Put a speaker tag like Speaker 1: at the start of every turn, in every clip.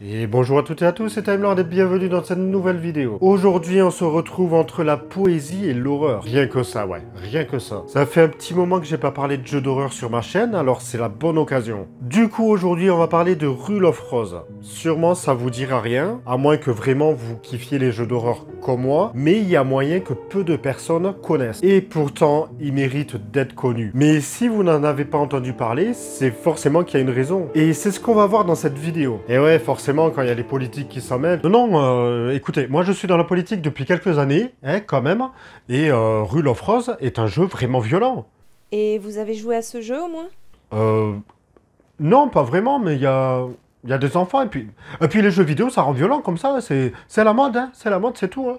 Speaker 1: Et bonjour à toutes et à tous, c'est Timelord et bienvenue dans cette nouvelle vidéo. Aujourd'hui, on se retrouve entre la poésie et l'horreur. Rien que ça, ouais, rien que ça. Ça fait un petit moment que j'ai pas parlé de jeux d'horreur sur ma chaîne, alors c'est la bonne occasion. Du coup, aujourd'hui, on va parler de Rule of Rose. Sûrement, ça vous dira rien, à moins que vraiment vous kiffiez les jeux d'horreur comme moi, mais il y a moyen que peu de personnes connaissent. Et pourtant, ils méritent d'être connus. Mais si vous n'en avez pas entendu parler, c'est forcément qu'il y a une raison. Et c'est ce qu'on va voir dans cette vidéo. Et ouais, forcément forcément quand il y a les politiques qui s'en mêlent. Non, euh, écoutez, moi je suis dans la politique depuis quelques années, hein, quand même, et euh, Rule of Rose est un jeu vraiment violent. Et vous avez joué à ce jeu au moins euh, Non, pas vraiment, mais il y a, y a des enfants. Et puis, et puis les jeux vidéo, ça rend violent comme ça. C'est la mode, hein, c'est la mode, c'est tout. Hein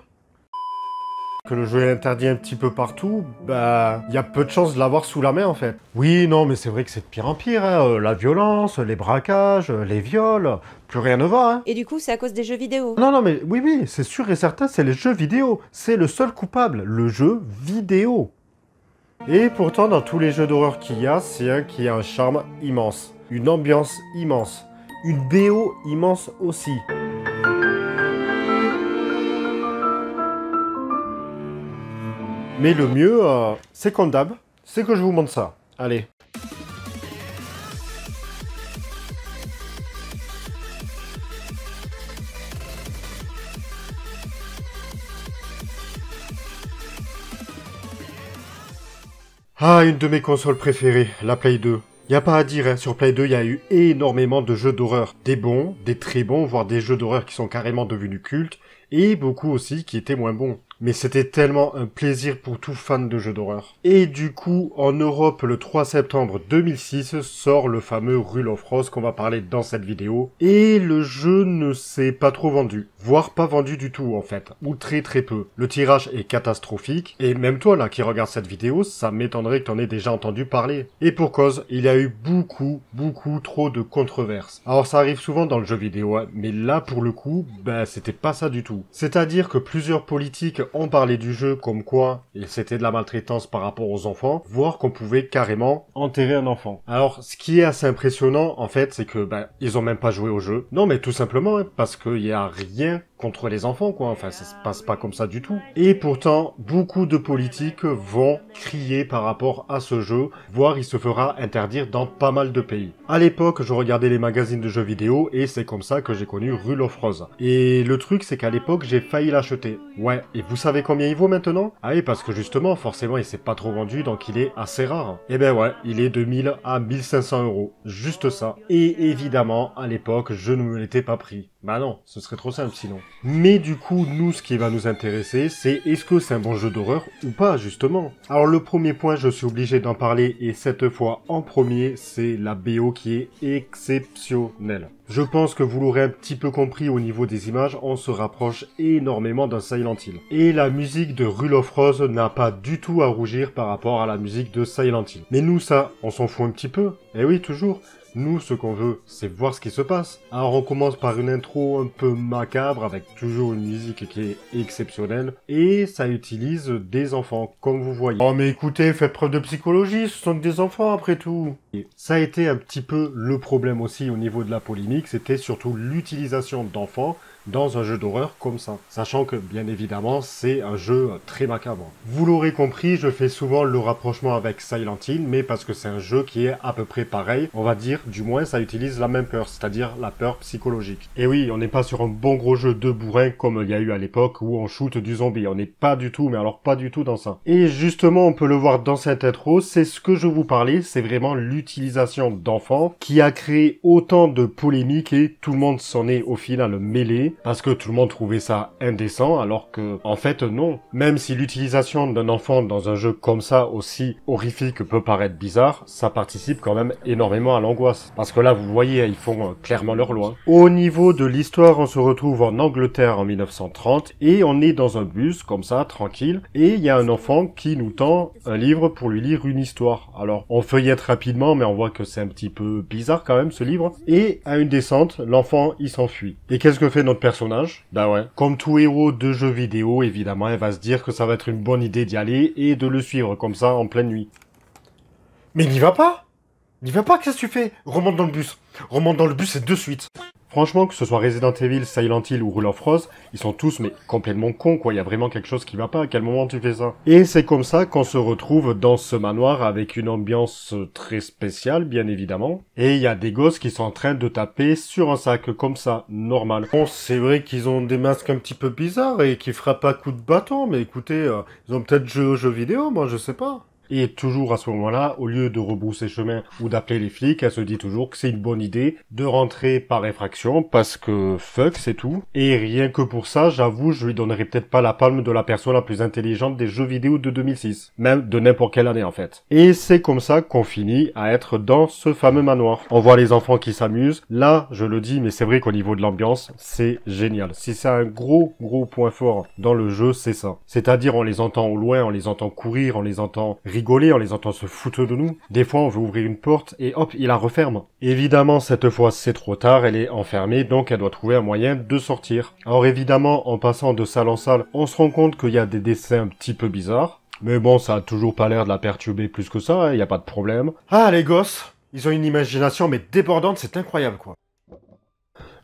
Speaker 1: que le jeu est interdit un petit peu partout, bah, il y a peu de chances de l'avoir sous la main en fait. Oui, non, mais c'est vrai que c'est de pire en pire, hein. euh, la violence, les braquages, euh, les viols, plus rien ne va. Hein. Et du coup, c'est à cause des jeux vidéo. Non, non, mais oui, oui, c'est sûr et certain, c'est les jeux vidéo. C'est le seul coupable, le jeu vidéo. Et pourtant, dans tous les jeux d'horreur qu'il y a, c'est un qui a un charme immense, une ambiance immense, une BO immense aussi. Mais le mieux, euh, c'est qu'on c'est que je vous montre ça. Allez Ah, une de mes consoles préférées, la Play 2. Y a pas à dire, hein. sur Play 2, il y a eu énormément de jeux d'horreur. Des bons, des très bons, voire des jeux d'horreur qui sont carrément devenus cultes, et beaucoup aussi qui étaient moins bons mais c'était tellement un plaisir pour tout fan de jeux d'horreur. Et du coup, en Europe, le 3 septembre 2006, sort le fameux Rule of qu'on va parler dans cette vidéo. Et le jeu ne s'est pas trop vendu, voire pas vendu du tout en fait, ou très très peu. Le tirage est catastrophique, et même toi là qui regarde cette vidéo, ça m'étonnerait que t'en aies déjà entendu parler. Et pour cause, il y a eu beaucoup, beaucoup trop de controverses. Alors ça arrive souvent dans le jeu vidéo, hein. mais là pour le coup, ben c'était pas ça du tout. C'est-à-dire que plusieurs politiques on parlait du jeu comme quoi c'était de la maltraitance par rapport aux enfants, voire qu'on pouvait carrément enterrer un enfant. Alors, ce qui est assez impressionnant, en fait, c'est que, ben, ils ont même pas joué au jeu. Non, mais tout simplement, hein, parce qu'il y a rien contre les enfants, quoi. Enfin, ça se passe pas comme ça du tout. Et pourtant, beaucoup de politiques vont crier par rapport à ce jeu, voire il se fera interdire dans pas mal de pays. À l'époque, je regardais les magazines de jeux vidéo et c'est comme ça que j'ai connu Rule of Rose. Et le truc, c'est qu'à l'époque, j'ai failli l'acheter. Ouais. Et vous savez combien il vaut maintenant Ah, oui parce que justement, forcément, il s'est pas trop vendu, donc il est assez rare. Eh ben ouais, il est de 1000 à 1500 euros. Juste ça. Et évidemment, à l'époque, je ne me l'étais pas pris. Bah non, ce serait trop simple sinon. Mais du coup, nous, ce qui va nous intéresser, c'est est-ce que c'est un bon jeu d'horreur ou pas, justement. Alors le premier point, je suis obligé d'en parler, et cette fois en premier, c'est la BO qui est exceptionnelle. Je pense que vous l'aurez un petit peu compris au niveau des images, on se rapproche énormément d'un Silent Hill. Et la musique de Rule of Rose n'a pas du tout à rougir par rapport à la musique de Silent Hill. Mais nous ça, on s'en fout un petit peu. Eh oui, toujours. Nous, ce qu'on veut, c'est voir ce qui se passe. Alors on commence par une intro un peu macabre avec toujours une musique qui est exceptionnelle et ça utilise des enfants, comme vous voyez. Oh mais écoutez, faites preuve de psychologie, ce sont que des enfants après tout. ça a été un petit peu le problème aussi au niveau de la polémique, c'était surtout l'utilisation d'enfants dans un jeu d'horreur comme ça. Sachant que, bien évidemment, c'est un jeu très macabre. Vous l'aurez compris, je fais souvent le rapprochement avec Silent Hill, mais parce que c'est un jeu qui est à peu près pareil, on va dire, du moins, ça utilise la même peur, c'est-à-dire la peur psychologique. Et oui, on n'est pas sur un bon gros jeu de bourrin comme il y a eu à l'époque où on shoot du zombie. On n'est pas du tout, mais alors pas du tout dans ça. Et justement, on peut le voir dans cette intro, c'est ce que je vous parlais, c'est vraiment l'utilisation d'enfants qui a créé autant de polémiques et tout le monde s'en est au final mêlé parce que tout le monde trouvait ça indécent alors que en fait non. Même si l'utilisation d'un enfant dans un jeu comme ça aussi horrifique peut paraître bizarre, ça participe quand même énormément à l'angoisse. Parce que là vous voyez, ils font euh, clairement leur loi. Au niveau de l'histoire, on se retrouve en Angleterre en 1930 et on est dans un bus comme ça, tranquille, et il y a un enfant qui nous tend un livre pour lui lire une histoire. Alors on feuillette rapidement mais on voit que c'est un petit peu bizarre quand même ce livre. Et à une descente, l'enfant il s'enfuit. Et qu'est-ce que fait notre personnage. bah ouais. Comme tout héros de jeu vidéo, évidemment, elle va se dire que ça va être une bonne idée d'y aller et de le suivre comme ça en pleine nuit. Mais n'y va pas N'y va pas, qu'est-ce que tu fais Remonte dans le bus. Remonte dans le bus et de suite. Franchement, que ce soit Resident Evil, Silent Hill ou Rule of Rose, ils sont tous mais complètement cons quoi, il y a vraiment quelque chose qui va pas, à quel moment tu fais ça Et c'est comme ça qu'on se retrouve dans ce manoir avec une ambiance très spéciale bien évidemment, et il y a des gosses qui sont en train de taper sur un sac comme ça, normal. Bon, c'est vrai qu'ils ont des masques un petit peu bizarres et qu'ils frappent à coups de bâton, mais écoutez, euh, ils ont peut-être joué aux jeux vidéo, moi je sais pas. Et toujours à ce moment-là, au lieu de rebrousser chemin ou d'appeler les flics, elle se dit toujours que c'est une bonne idée de rentrer par effraction parce que fuck, c'est tout. Et rien que pour ça, j'avoue, je lui donnerais peut-être pas la palme de la personne la plus intelligente des jeux vidéo de 2006. Même de n'importe quelle année en fait. Et c'est comme ça qu'on finit à être dans ce fameux manoir. On voit les enfants qui s'amusent. Là, je le dis, mais c'est vrai qu'au niveau de l'ambiance, c'est génial. Si c'est un gros, gros point fort dans le jeu, c'est ça. C'est-à-dire on les entend au loin, on les entend courir, on les entend rigoler, on les entend se foutre de nous. Des fois, on veut ouvrir une porte et hop, il la referme. Évidemment, cette fois, c'est trop tard, elle est enfermée, donc elle doit trouver un moyen de sortir. Alors évidemment, en passant de salle en salle, on se rend compte qu'il y a des dessins un petit peu bizarres. Mais bon, ça a toujours pas l'air de la perturber plus que ça, hein. il n'y a pas de problème. Ah, les gosses Ils ont une imagination mais débordante, c'est incroyable quoi.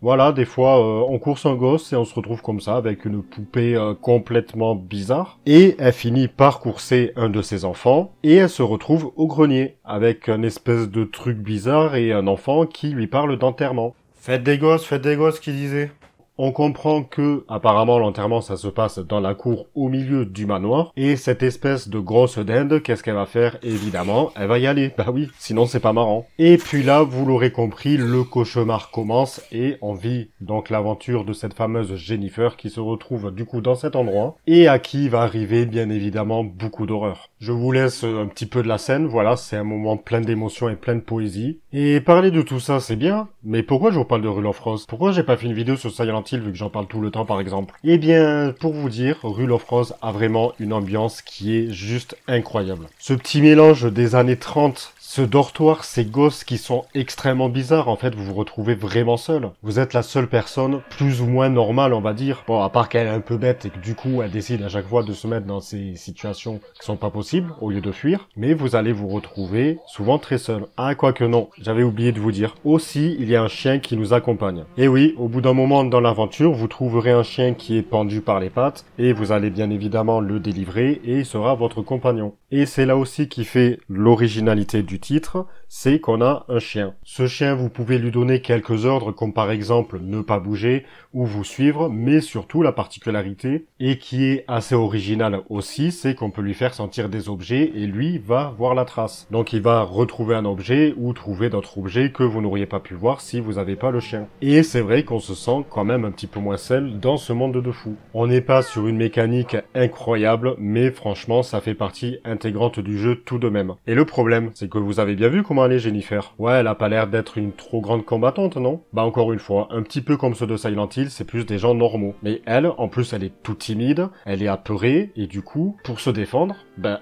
Speaker 1: Voilà, des fois, euh, on course un gosse et on se retrouve comme ça avec une poupée euh, complètement bizarre. Et elle finit par courser un de ses enfants et elle se retrouve au grenier avec un espèce de truc bizarre et un enfant qui lui parle d'enterrement. Faites des gosses, faites des gosses, qui disait. On comprend que, apparemment, l'enterrement, ça se passe dans la cour au milieu du manoir. Et cette espèce de grosse dinde, qu'est-ce qu'elle va faire Évidemment, elle va y aller. Bah oui, sinon c'est pas marrant. Et puis là, vous l'aurez compris, le cauchemar commence et on vit donc l'aventure de cette fameuse Jennifer qui se retrouve du coup dans cet endroit et à qui va arriver bien évidemment beaucoup d'horreur. Je vous laisse un petit peu de la scène, voilà, c'est un moment plein d'émotions et plein de poésie. Et parler de tout ça, c'est bien, mais pourquoi je vous parle de Rule of Rose Pourquoi j'ai pas fait une vidéo sur Silent Hill vu que j'en parle tout le temps par exemple Eh bien, pour vous dire, Rule of Rose a vraiment une ambiance qui est juste incroyable. Ce petit mélange des années 30 ce dortoir, ces gosses qui sont extrêmement bizarres, en fait, vous vous retrouvez vraiment seul. Vous êtes la seule personne, plus ou moins normale, on va dire. Bon, à part qu'elle est un peu bête et que du coup, elle décide à chaque fois de se mettre dans ces situations qui sont pas possibles, au lieu de fuir. Mais vous allez vous retrouver souvent très seul. Ah, quoique non, j'avais oublié de vous dire. Aussi, il y a un chien qui nous accompagne. Et eh oui, au bout d'un moment dans l'aventure, vous trouverez un chien qui est pendu par les pattes, et vous allez bien évidemment le délivrer, et il sera votre compagnon. Et c'est là aussi qui fait l'originalité du titre, c'est qu'on a un chien. Ce chien, vous pouvez lui donner quelques ordres comme par exemple ne pas bouger ou vous suivre, mais surtout la particularité, et qui est assez originale aussi, c'est qu'on peut lui faire sentir des objets et lui va voir la trace. Donc il va retrouver un objet ou trouver d'autres objets que vous n'auriez pas pu voir si vous n'avez pas le chien. Et c'est vrai qu'on se sent quand même un petit peu moins seul dans ce monde de fous. On n'est pas sur une mécanique incroyable, mais franchement ça fait partie intégrante du jeu tout de même. Et le problème, c'est que vous avez bien vu comment elle est Jennifer. Ouais, elle a pas l'air d'être une trop grande combattante, non Bah encore une fois, un petit peu comme ceux de Silent Hill, c'est plus des gens normaux. Mais elle, en plus, elle est tout timide, elle est apeurée, et du coup, pour se défendre, ben,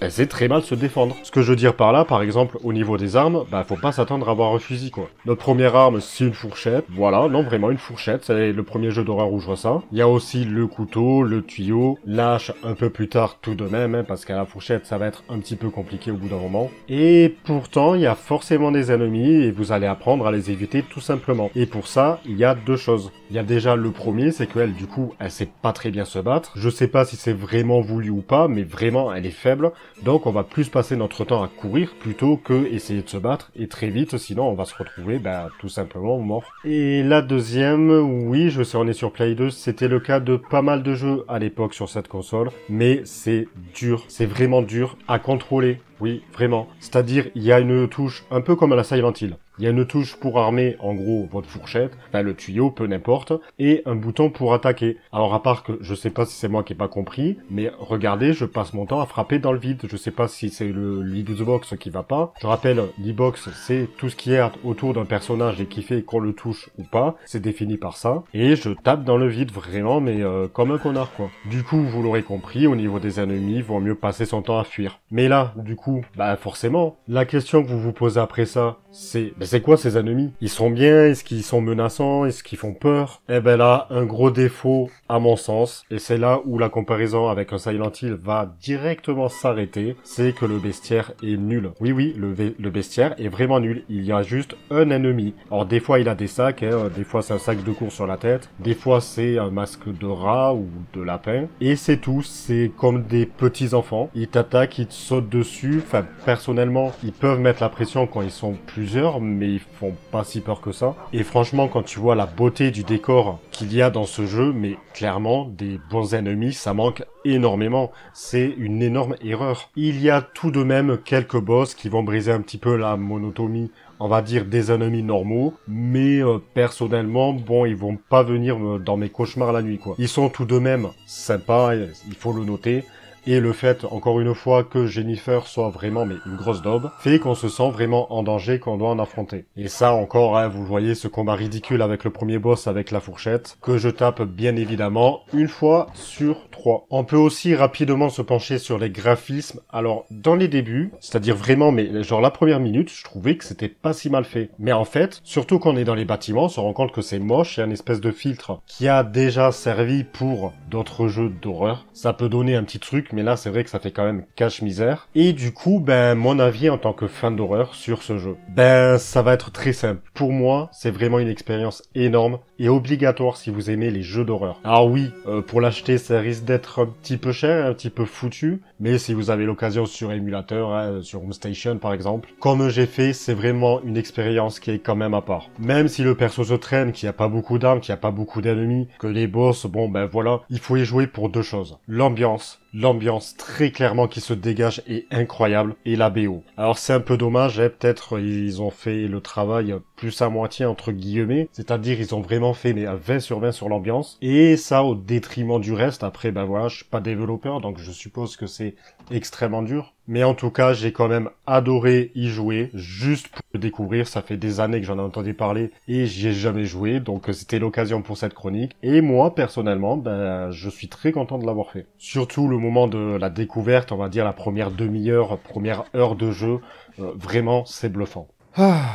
Speaker 1: elle, sait, très mal se défendre. Ce que je veux dire par là, par exemple, au niveau des armes, ben, faut pas s'attendre à avoir un fusil, quoi. Notre première arme, c'est une fourchette. Voilà, non, vraiment, une fourchette. C'est le premier jeu d'horreur où je vois ça. Il y a aussi le couteau, le tuyau, l'âche, un peu plus tard, tout de même, hein, parce qu'à la fourchette, ça va être un petit peu compliqué au bout d'un moment. Et pourtant, il y a forcément des ennemis, et vous allez apprendre à les éviter tout simplement. Et pour ça, il y a deux choses. Il y a déjà le premier, c'est qu'elle, du coup, elle sait pas très bien se battre. Je sais pas si c'est vraiment voulu ou pas, mais vraiment elle est faible, donc on va plus passer notre temps à courir plutôt que essayer de se battre, et très vite, sinon on va se retrouver bah, tout simplement mort. Et la deuxième, oui, je sais on est sur Play 2, c'était le cas de pas mal de jeux à l'époque sur cette console, mais c'est dur, c'est vraiment dur à contrôler, oui, vraiment. C'est-à-dire, il y a une touche un peu comme à la Silent Hill. Il y a une touche pour armer, en gros, votre fourchette, enfin le tuyau, peu n'importe, et un bouton pour attaquer. Alors à part que je sais pas si c'est moi qui ai pas compris, mais regardez, je passe mon temps à frapper dans le vide. Je sais pas si c'est le the box qui va pas. Je rappelle, l'e-box, c'est tout ce qui est autour d'un personnage et qui fait qu'on le touche ou pas. C'est défini par ça. Et je tape dans le vide vraiment, mais euh, comme un connard quoi. Du coup, vous l'aurez compris, au niveau des ennemis, vaut mieux passer son temps à fuir. Mais là, du coup, bah forcément, la question que vous vous posez après ça, c'est c'est quoi ces ennemis Ils sont bien Est-ce qu'ils sont menaçants Est-ce qu'ils font peur Eh ben là, un gros défaut à mon sens, et c'est là où la comparaison avec un Silent Hill va directement s'arrêter, c'est que le bestiaire est nul. Oui oui, le, le, bestiaire est vraiment nul. Il y a juste un ennemi. Or, des fois il a des sacs, hein. des fois c'est un sac de cours sur la tête, des fois c'est un masque de rat ou de lapin, et c'est tout. C'est comme des petits enfants. Ils t'attaquent, ils te sautent dessus. Enfin personnellement, ils peuvent mettre la pression quand ils sont plus mais ils font pas si peur que ça. Et franchement, quand tu vois la beauté du décor qu'il y a dans ce jeu, mais clairement, des bons ennemis, ça manque énormément. C'est une énorme erreur. Il y a tout de même quelques boss qui vont briser un petit peu la monotomie on va dire des ennemis normaux, mais euh, personnellement, bon, ils vont pas venir dans mes cauchemars la nuit, quoi. Ils sont tout de même sympas, il faut le noter, et le fait, encore une fois, que Jennifer soit vraiment mais une grosse daube, fait qu'on se sent vraiment en danger qu'on doit en affronter. Et ça encore, hein, vous voyez ce combat ridicule avec le premier boss avec la fourchette, que je tape bien évidemment une fois sur trois. On peut aussi rapidement se pencher sur les graphismes. Alors, dans les débuts, c'est-à-dire vraiment, mais genre la première minute, je trouvais que c'était pas si mal fait. Mais en fait, surtout qu'on est dans les bâtiments, on se rend compte que c'est moche, et un espèce de filtre qui a déjà servi pour d'autres jeux d'horreur. Ça peut donner un petit truc, mais mais là c'est vrai que ça fait quand même cache-misère. Et du coup, ben mon avis en tant que fan d'horreur sur ce jeu, ben ça va être très simple. Pour moi, c'est vraiment une expérience énorme et obligatoire si vous aimez les jeux d'horreur. Alors ah oui, euh, pour l'acheter, ça risque d'être un petit peu cher, un petit peu foutu, mais si vous avez l'occasion sur émulateur, hein, sur Home Station par exemple, comme j'ai fait, c'est vraiment une expérience qui est quand même à part. Même si le perso se traîne, qu'il n'y a pas beaucoup d'armes, qu'il n'y a pas beaucoup d'ennemis, que les boss, bon ben voilà, il faut y jouer pour deux choses. L'ambiance L'ambiance très clairement qui se dégage est incroyable et la BO. Alors c'est un peu dommage, hein, peut-être ils ont fait le travail plus à moitié entre guillemets, c'est-à-dire ils ont vraiment fait mais à 20 sur 20 sur l'ambiance et ça au détriment du reste. Après bah voilà, je suis pas développeur donc je suppose que c'est extrêmement dur mais en tout cas, j'ai quand même adoré y jouer, juste pour le découvrir. Ça fait des années que j'en ai entendu parler et j'y ai jamais joué, donc c'était l'occasion pour cette chronique. Et moi, personnellement, ben, je suis très content de l'avoir fait. Surtout le moment de la découverte, on va dire la première demi-heure, première heure de jeu. Euh, vraiment, c'est bluffant. Ah,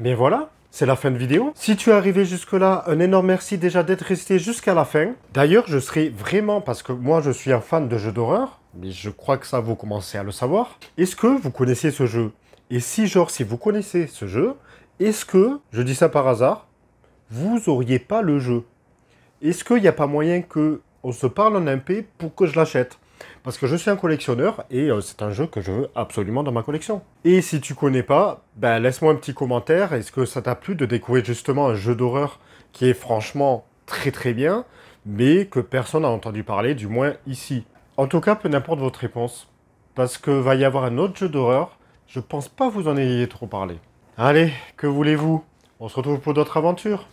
Speaker 1: mais voilà, c'est la fin de vidéo. Si tu es arrivé jusque-là, un énorme merci déjà d'être resté jusqu'à la fin. D'ailleurs, je serai vraiment, parce que moi je suis un fan de jeux d'horreur, mais je crois que ça vous commencez à le savoir. Est-ce que vous connaissez ce jeu Et si genre si vous connaissez ce jeu, est-ce que, je dis ça par hasard, vous auriez pas le jeu Est-ce qu'il n'y a pas moyen que on se parle en MP pour que je l'achète parce que je suis un collectionneur et euh, c'est un jeu que je veux absolument dans ma collection. Et si tu connais pas, ben laisse-moi un petit commentaire. Est-ce que ça t'a plu de découvrir justement un jeu d'horreur qui est franchement très très bien, mais que personne n'a entendu parler, du moins ici en tout cas, peu n'importe votre réponse. Parce que va y avoir un autre jeu d'horreur. Je pense pas vous en ayez trop parlé. Allez, que voulez-vous On se retrouve pour d'autres aventures.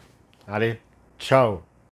Speaker 1: Allez, ciao